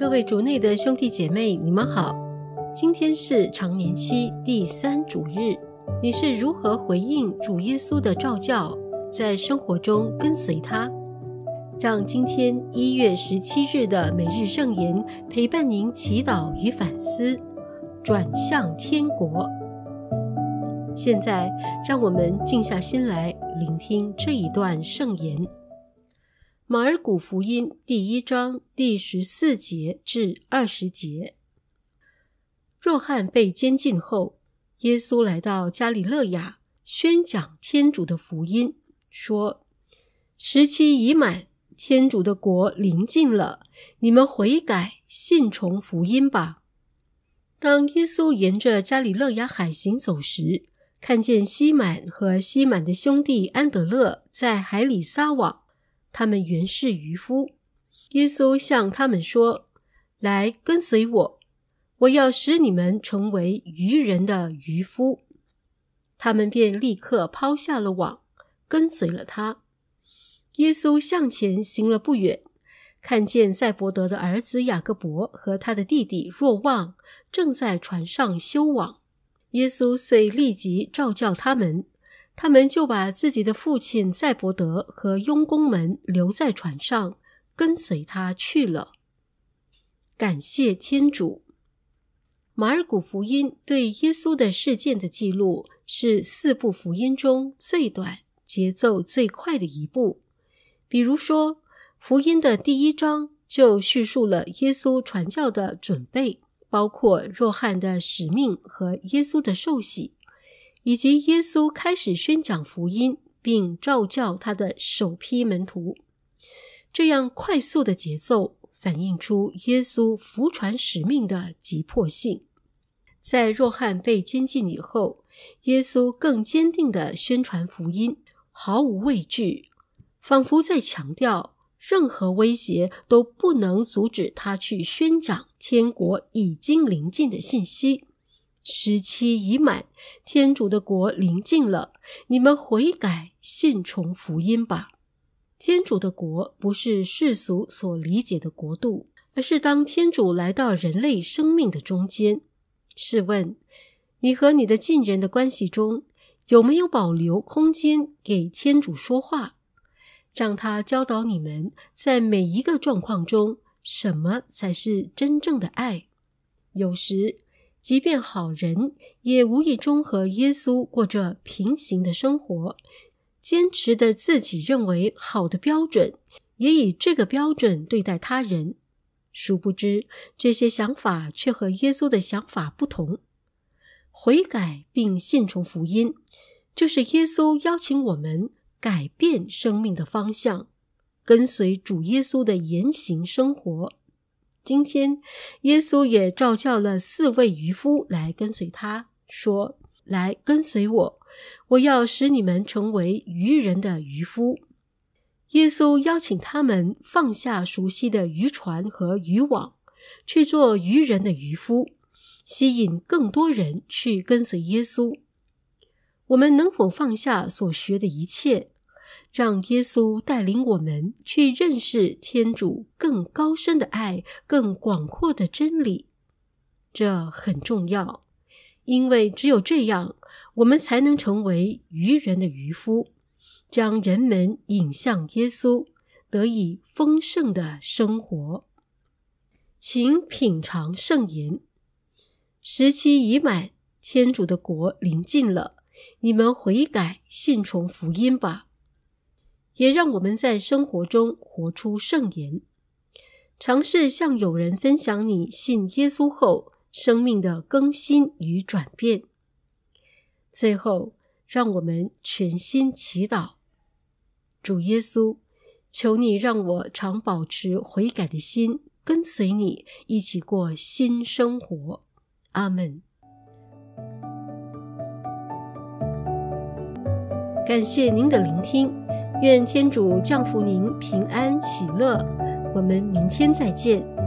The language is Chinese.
各位主内的兄弟姐妹，你们好。今天是常年期第三主日，你是如何回应主耶稣的召教，在生活中跟随他？让今天一月十七日的每日圣言陪伴您祈祷与反思，转向天国。现在，让我们静下心来聆听这一段圣言。马尔谷福音第一章第十四节至二十节，若翰被监禁后，耶稣来到加里勒亚，宣讲天主的福音，说：“时期已满，天主的国临近了，你们悔改，信从福音吧。”当耶稣沿着加里勒亚海行走时，看见西满和西满的兄弟安德勒在海里撒网。他们原是渔夫。耶稣向他们说：“来跟随我，我要使你们成为渔人的渔夫。”他们便立刻抛下了网，跟随了他。耶稣向前行了不远，看见赛伯德的儿子雅各伯和他的弟弟若望正在船上修网。耶稣遂立即召叫他们。他们就把自己的父亲赛伯德和佣工们留在船上，跟随他去了。感谢天主。马尔谷福音对耶稣的事件的记录是四部福音中最短、节奏最快的一步。比如说，福音的第一章就叙述了耶稣传教的准备，包括若翰的使命和耶稣的受洗。以及耶稣开始宣讲福音，并召教他的首批门徒，这样快速的节奏反映出耶稣服传使命的急迫性。在若汉被监禁以后，耶稣更坚定的宣传福音，毫无畏惧，仿佛在强调任何威胁都不能阻止他去宣讲天国已经临近的信息。时期已满，天主的国临近了。你们悔改，信从福音吧。天主的国不是世俗所理解的国度，而是当天主来到人类生命的中间。试问，你和你的近人的关系中，有没有保留空间给天主说话，让他教导你们在每一个状况中，什么才是真正的爱？有时。即便好人也无意中和耶稣过着平行的生活，坚持的自己认为好的标准，也以这个标准对待他人。殊不知，这些想法却和耶稣的想法不同。悔改并信从福音，就是耶稣邀请我们改变生命的方向，跟随主耶稣的言行生活。今天，耶稣也召叫了四位渔夫来跟随他，说：“来跟随我，我要使你们成为渔人的渔夫。”耶稣邀请他们放下熟悉的渔船和渔网，去做渔人的渔夫，吸引更多人去跟随耶稣。我们能否放下所学的一切？让耶稣带领我们去认识天主更高深的爱、更广阔的真理，这很重要，因为只有这样，我们才能成为愚人的渔夫，将人们引向耶稣，得以丰盛的生活。请品尝圣言。时期已满，天主的国临近了，你们悔改、信从福音吧。也让我们在生活中活出圣言，尝试向友人分享你信耶稣后生命的更新与转变。最后，让我们全心祈祷：主耶稣，求你让我常保持悔改的心，跟随你一起过新生活。阿门。感谢您的聆听。愿天主降福您，平安喜乐。我们明天再见。